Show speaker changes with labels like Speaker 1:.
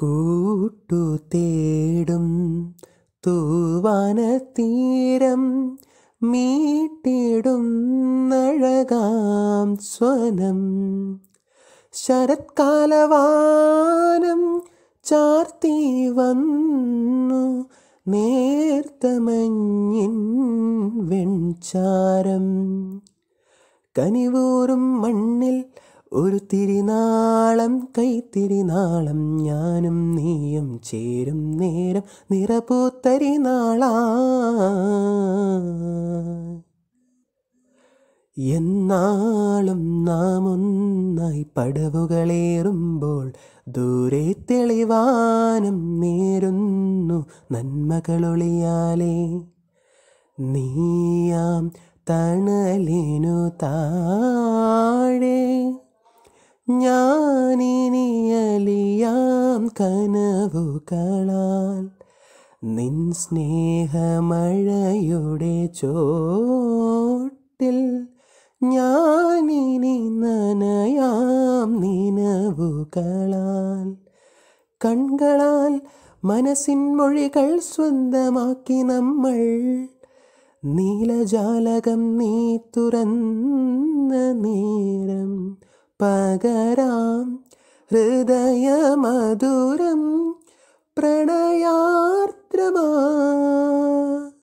Speaker 1: കൂട്ടു തേടും തൂവാനത്തീരം മീട്ടിടും നഴകാം സ്വനം ശരത്കാലവാനം ചാർത്തി വന്നു നേർത്തമഞ്ഞിൻ വെൺചാരം കനിവൂറും മണ്ണിൽ ഒരു തിരിനാളം കൈ തിരിനാളം ഞാനും നീയും ചേരും നേരം നിറപൂത്തരിനാളാ എന്നാളും നാം ഒന്നായി പടവുകളേറുമ്പോൾ ദൂരെ തെളിവാനം നേരുന്നു നന്മകളൊളിയാലേ നീയാം തണലിനു താഴെ ഞാനിനിയലിയാം കനവുകളാൽ നിൻ സ്നേഹമഴയുടെ ചോട്ടിൽ ഞാനിനി നനയാം നിനവുകളാൽ കൺകളാൽ മനസ്സിൻ മൊഴികൾ സ്വന്തമാക്കി നമ്മൾ നീലജാലകം നീ തുറന്ന നേരം പകരാം ഹൃദയമധുരം പ്രണയാർദ്രമാ